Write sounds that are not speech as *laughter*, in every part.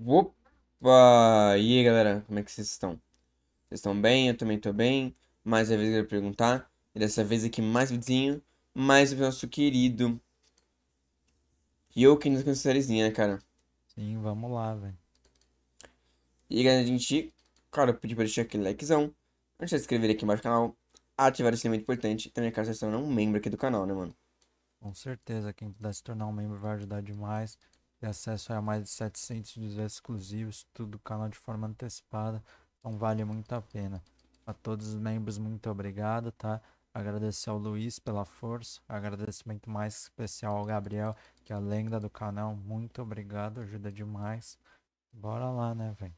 Opa! E aí, galera, como é que vocês estão? Vocês estão bem? Eu também tô bem. Mais uma vez eu quero perguntar. E dessa vez aqui mais vizinho, mais o nosso querido Yoken nos sériezinha, né, cara? Sim, vamos lá, velho. E galera, a gente, claro, eu pedi pra deixar aquele likezão. Não se inscrever aqui embaixo no canal, ativar o sininho muito importante. também, cara, se tornar um membro aqui do canal, né, mano? Com certeza, quem puder se tornar um membro vai ajudar demais ter acesso é a mais de 700 vídeos exclusivos, tudo do canal de forma antecipada, então vale muito a pena. A todos os membros, muito obrigado, tá? Agradecer ao Luiz pela força, agradecimento mais especial ao Gabriel, que é a lenda do canal, muito obrigado, ajuda demais. Bora lá, né, velho?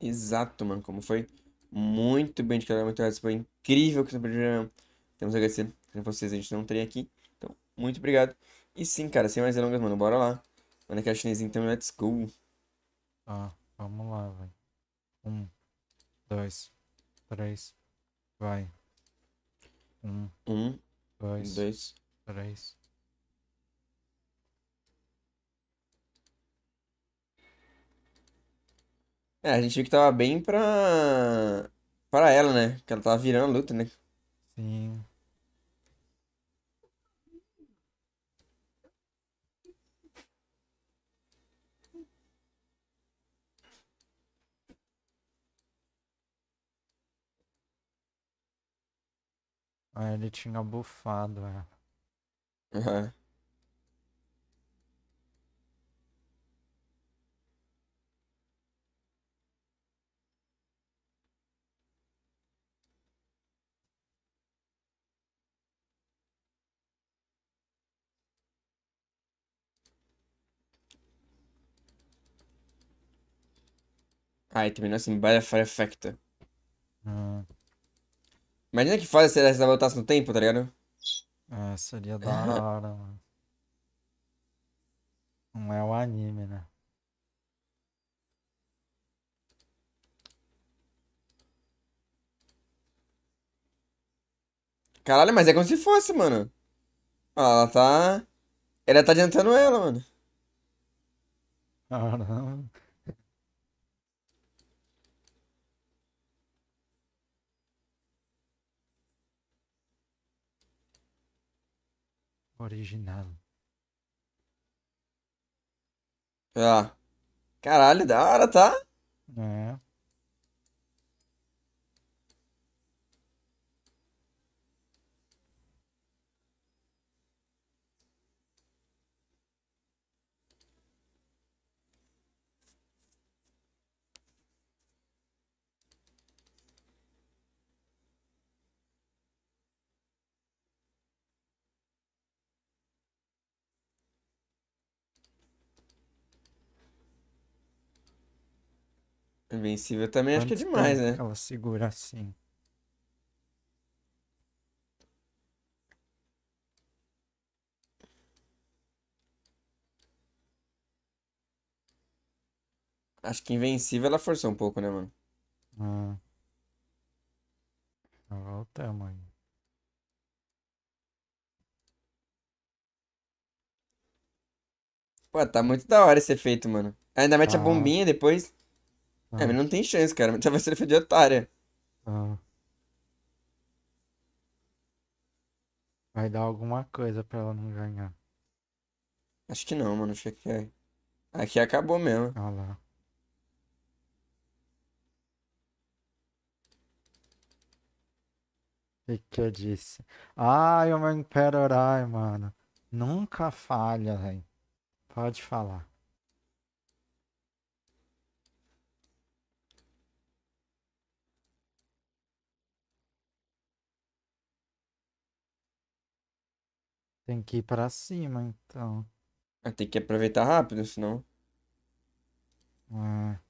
Exato, mano, como foi muito bem de cada muito foi incrível que programa. Né? Temos a agradecer a vocês, a gente não teria aqui. Então, muito obrigado. E sim, cara, sem mais delongas, mano, bora lá. Mano, é que é chinesinho também, let's go. Tá, vamos lá, velho. Um, dois, três, vai. Um, um dois, dois, três. É, a gente viu que tava bem pra. pra ela, né? Que ela tava virando a luta, né? Sim. Ah, ele tinha bufado ela. É. Uhum. Ah, e terminou assim, Battlefire Factor. Hum. Imagina que foda se essa voltasse no tempo, tá ligado? Ah, seria da hora, mano. Não é o anime, né? Caralho, mas é como se fosse, mano. Ela tá. Ela tá adiantando ela, mano. Caramba. original. Ah. Caralho, da hora, tá? É. Invencível também Quanto acho que é demais, né? ela segura assim. Acho que invencível ela forçou um pouco, né, mano? Ah. Então Volta, mãe. Pô, tá muito da hora esse efeito, mano. Ainda mete ah. a bombinha depois. Ah. É, mas não tem chance, cara. Você vai ser feito de otária. Ah. Vai dar alguma coisa pra ela não ganhar. Acho que não, mano. Acho que é. Aqui acabou mesmo. Olha ah lá. O que, que eu disse? Ai, o meu Imperorai, mano. Nunca falha, velho. Pode falar. Tem que ir pra cima, então. Ah, tem que aproveitar rápido, senão. Ah.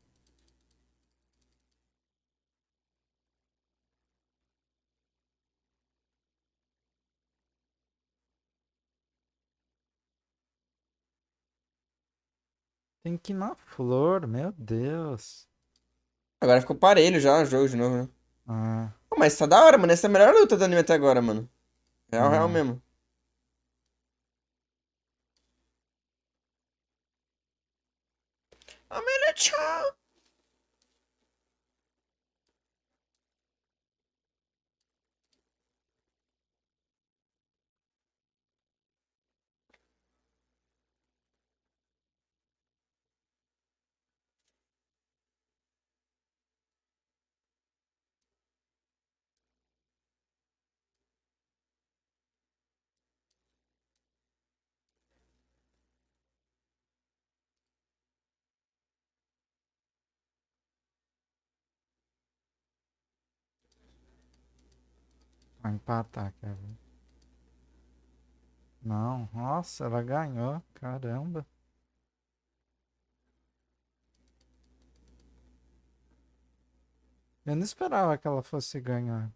Tem que ir na flor, meu Deus. Agora ficou parelho já o jogo de novo, né? Ah. mas tá da hora, mano. Essa é a melhor luta do anime até agora, mano. é ah. real mesmo. 吃。Vai empatar, quer ver? Não, nossa, ela ganhou, caramba. Eu não esperava que ela fosse ganhar.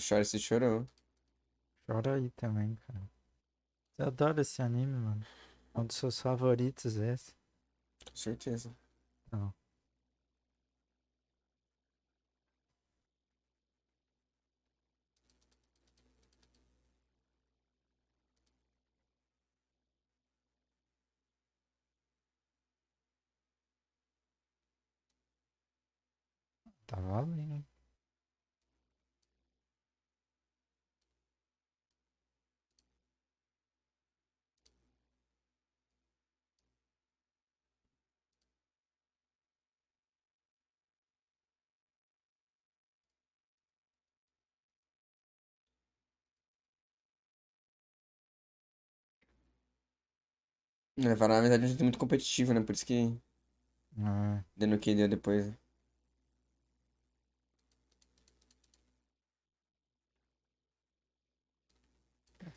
chora se chorou. Chora aí também, cara. Eu adoro esse anime, mano. um dos seus favoritos esse. Com certeza. Não. Tá valendo. É, Varane, na verdade, a um jeito muito competitivo, né? Por isso que. Ah. Dando o que deu depois. Né?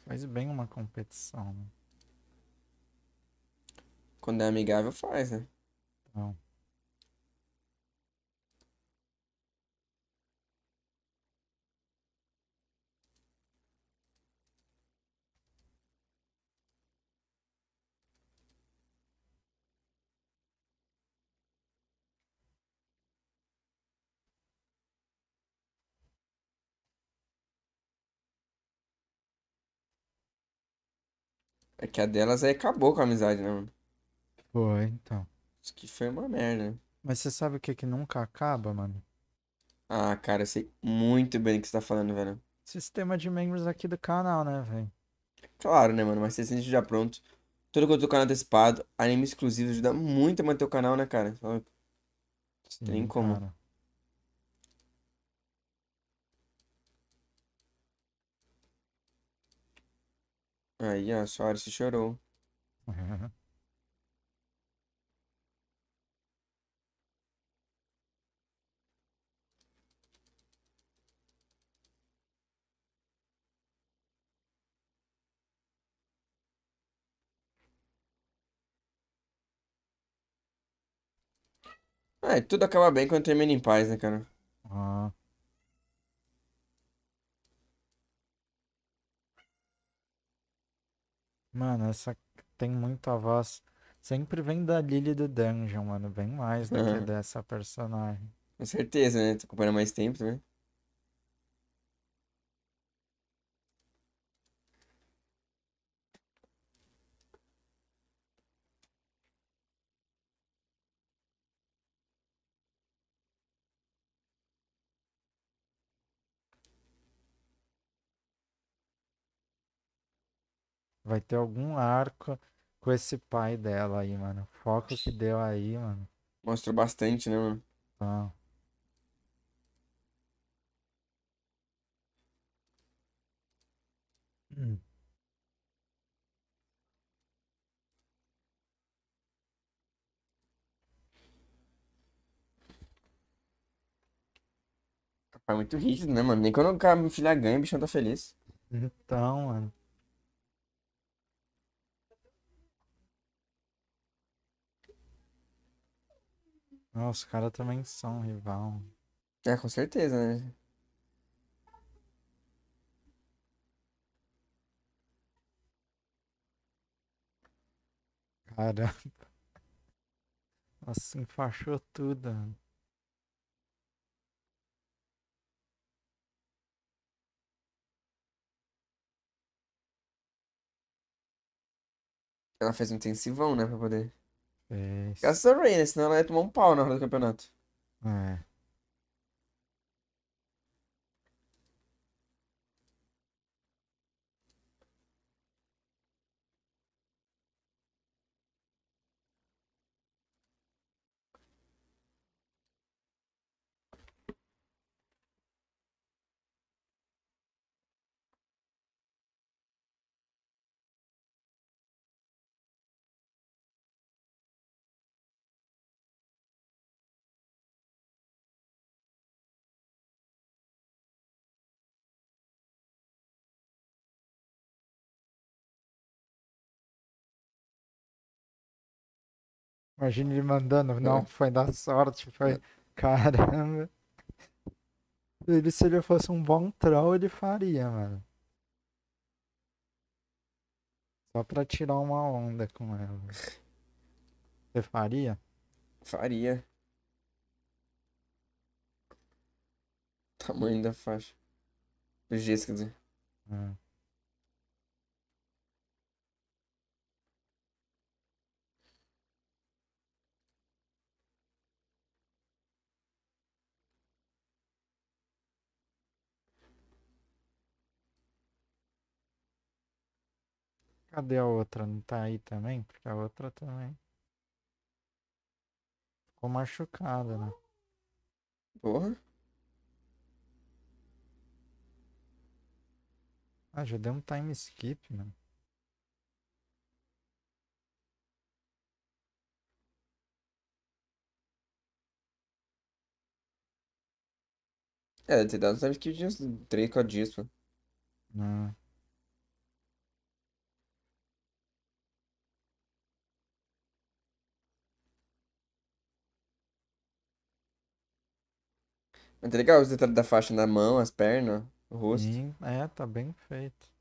Faz bem uma competição, né? Quando é amigável, faz, né? Não. É que a delas aí acabou com a amizade, né, mano? Foi, então. Isso que foi uma merda. Mas você sabe o que que nunca acaba, mano? Ah, cara, eu sei muito bem o que você tá falando, velho. Sistema de membros aqui do canal, né, velho? Claro, né, mano? Mas você sente já pronto. Todo quanto o canal é antecipado. Anime exclusivo ajuda muito a manter o canal, né, cara? Só... É Sim, Tem como. Cara. Aí, ó, Soares chorou. aí ah, tudo acaba bem quando termina em paz, né, cara? Ah. Mano, essa tem muita voz. Sempre vem da Lily do Dungeon, mano. Vem mais do que dessa personagem. Com certeza, né? Tô tá acompanhando mais tempo, né? Vai ter algum arco com esse pai dela aí, mano. foco que deu aí, mano. Mostrou bastante, né, mano? Tá. Ah. Hum. É muito rígido, né, mano? Nem quando o cara me filha ganha, o bichão tá feliz. Então, mano. Nossa, os caras também são rival. É, com certeza, né? Caramba. Nossa, enfaixou tudo. Ela fez um intensivão, né, pra poder. É. Graças a Ray, Senão ela ia tomar um pau na hora do campeonato. É. Imagina ele mandando. É. Não, foi da sorte, foi. É. Caramba. Ele, se ele fosse um bom troll, ele faria, mano. Só pra tirar uma onda com ela. Você faria? Faria. Tamanho da faixa. Do dias, quer dizer. Ah. É. Cadê a outra? Não tá aí também? Porque a outra também. Ficou machucada, né? Porra. Ah, já deu um time skip, né? É, tem dado um time skip de uns 3, 4 dias, pô. Não. Mas é legal os detalhes da faixa na mão, as pernas, o rosto. Sim, é, tá bem feito.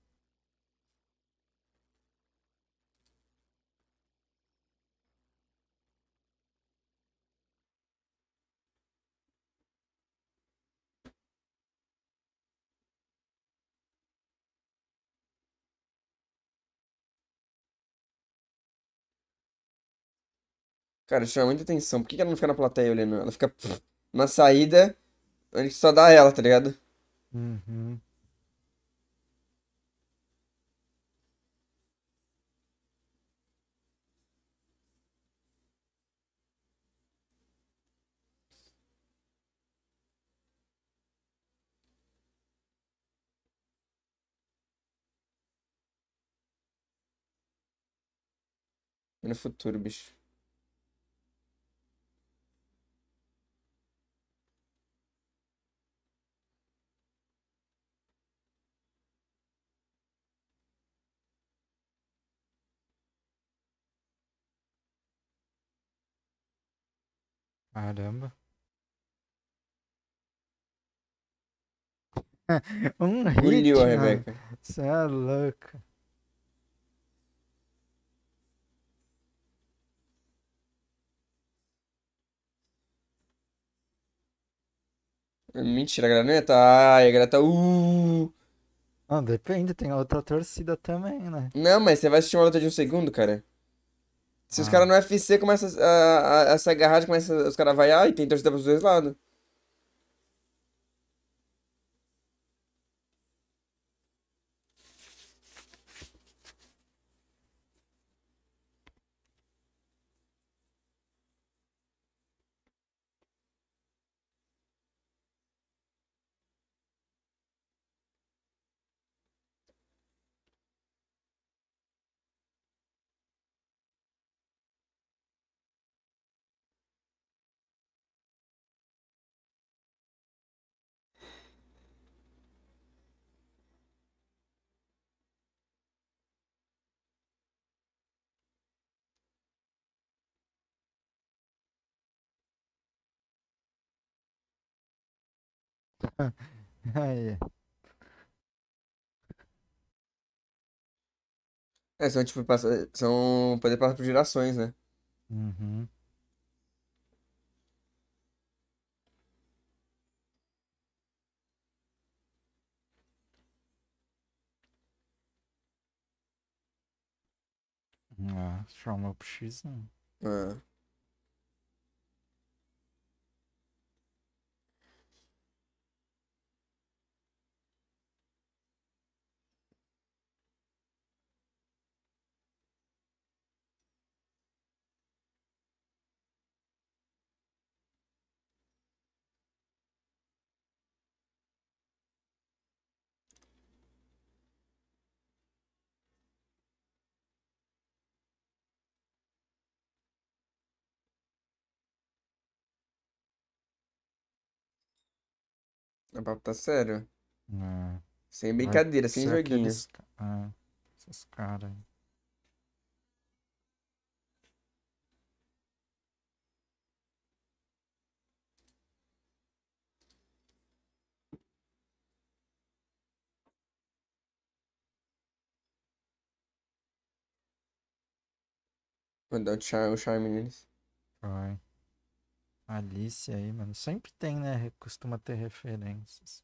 Cara, chama muita atenção. Por que ela não fica na plateia olhando? Ela fica na saída gente só dá ela, tá ligado? Uhum. No futuro, bicho. Caramba. *laughs* um hit. Engoliu a Rebeca. Você é louca. Mentira, a graneta. Tá- Ai, a graneta. Tá, uh. Ah, depende, tem outra torcida também, né? Não, mas você vai assistir uma luta de um segundo, cara. Se os ah. caras no UFC começam a, a, a, se agarrar, começa, os caras vaiar e tem torcida pros dois lados. *laughs* Aí. É, são tipo, passa- são poder passar por gerações, né? Uhum. Ah, Trauma pro X não. É. O papo tá sério. É. Sem brincadeira, sem joguinho. Eles... É, esses caras aí. Vou dar o tchau, o meninos. Vai. Alice aí, mano. Sempre tem, né? Costuma ter referências.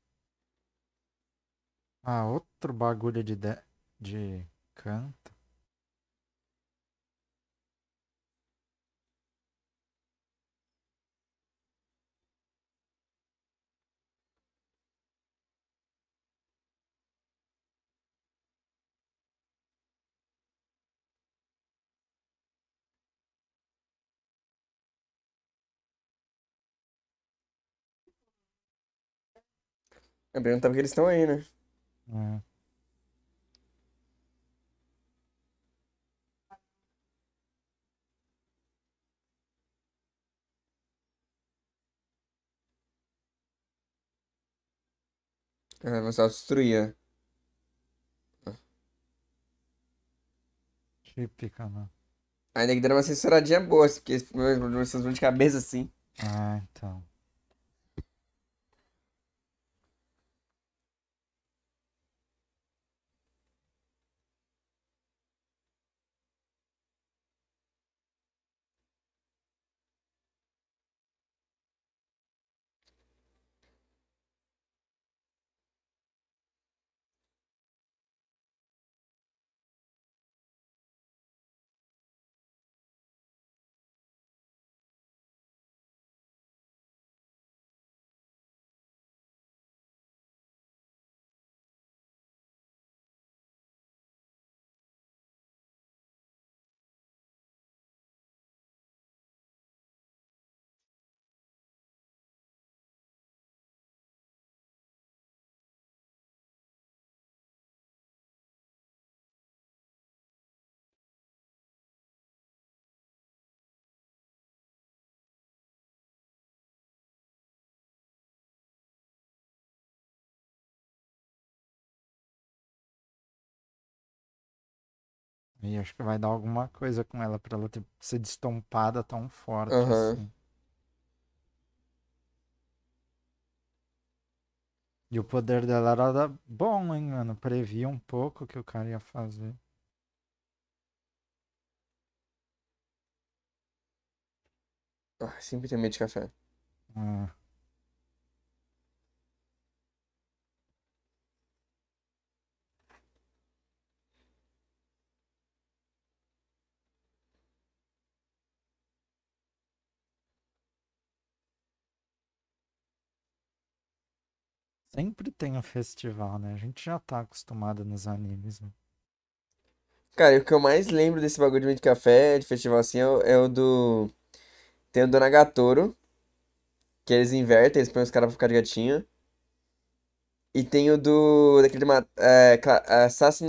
Ah, outro bagulho de, de... de canto. É perguntar porque eles estão aí, né? É. Ah, você destruía. É. Típica, mano. Né? Ainda que deram uma censuradinha boa, porque esses problemas de cabeça assim. Ah, então. E acho que vai dar alguma coisa com ela pra ela ter, ser destompada tão forte uhum. assim. E o poder dela era bom, hein, mano? Previa um pouco o que o cara ia fazer. Ah, simplesmente café. Ah. Sempre tem um festival, né? A gente já tá acostumado nos animes, né? Cara, o que eu mais lembro desse bagulho de meio de café, de festival assim, é o, é o do. Tem o do Nagatoro, que eles invertem, eles põem os caras pra ficar de gatinho. E tem o do. daquele. É, Assassin.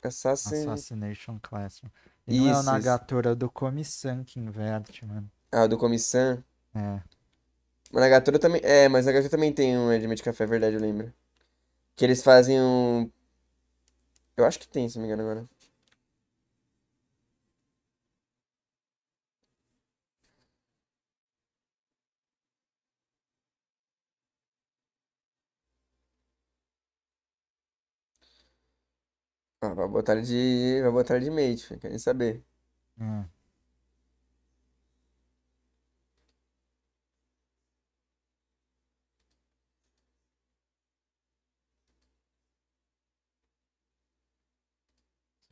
Assassination Classroom. E isso, não é o Nagatoro, é o do Comissão que inverte, mano. Ah, o do Comissão? É. Mas a Gatura também. É, mas a Gatura também tem um Edmé de café, é verdade, eu lembro. Que eles fazem um. Eu acho que tem, se não me engano agora. Ah, vai botar ele de. Vai botar ele de mate, querem saber. Hum.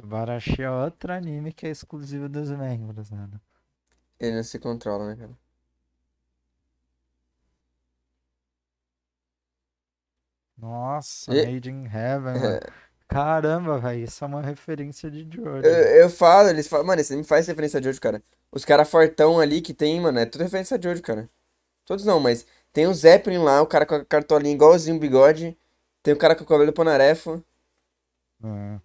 Barashi é outro anime que é exclusivo dos membros, né? Ele não se controla, né, cara? Nossa, e... Made in Heaven, é. mano. Caramba, velho, isso é uma referência de Jojo. Eu, eu, falo, eles falam, mano, isso me faz referência a Jojo, cara. Os caras fortão ali que tem, mano, é tudo referência a Jojo, cara. Todos não, mas tem o Zeppelin lá, o cara com a cartolinha igualzinho o bigode. Tem o cara com o cabelo panarefo. É.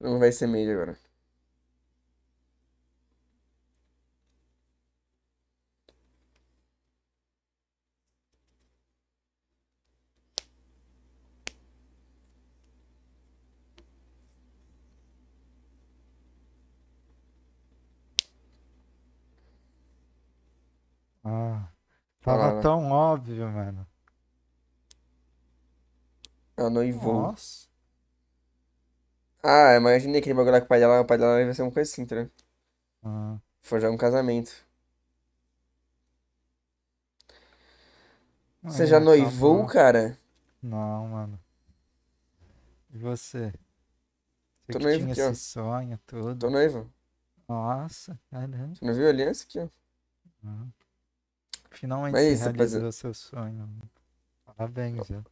Não vai ser meio agora. Ah, tá tava né? tão óbvio, mano. Eu noivou. Nossa. Ah, eu imaginei aquele bagulho lá com o pai dela, o pai dela vai ser uma coisa assim, entendeu? Ah. Forjar um casamento. Você já noivou, cara? Não, mano. E você? Você Tô que noivo tinha aqui, esse ó. sonho todo. Tô noivo. Nossa, caramba. Você não viu a aliança aqui, ó? Finalmente Mas é isso, realizou rapaziada. seu sonho. Parabéns, ó.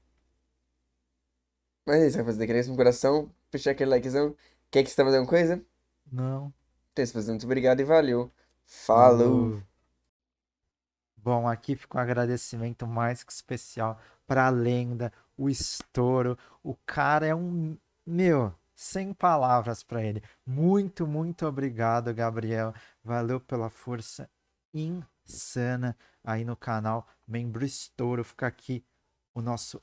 Mas é isso, rapaziada. Criança no coração puxar aquele likezão. Quer que você tá fazendo alguma coisa? Não. Então, muito obrigado e valeu. Falou. Bom, aqui fica um agradecimento mais que especial para a lenda, o estouro. O cara é um. Meu, sem palavras para ele. Muito, muito obrigado, Gabriel. Valeu pela força insana aí no canal. Membro estouro. Fica aqui o nosso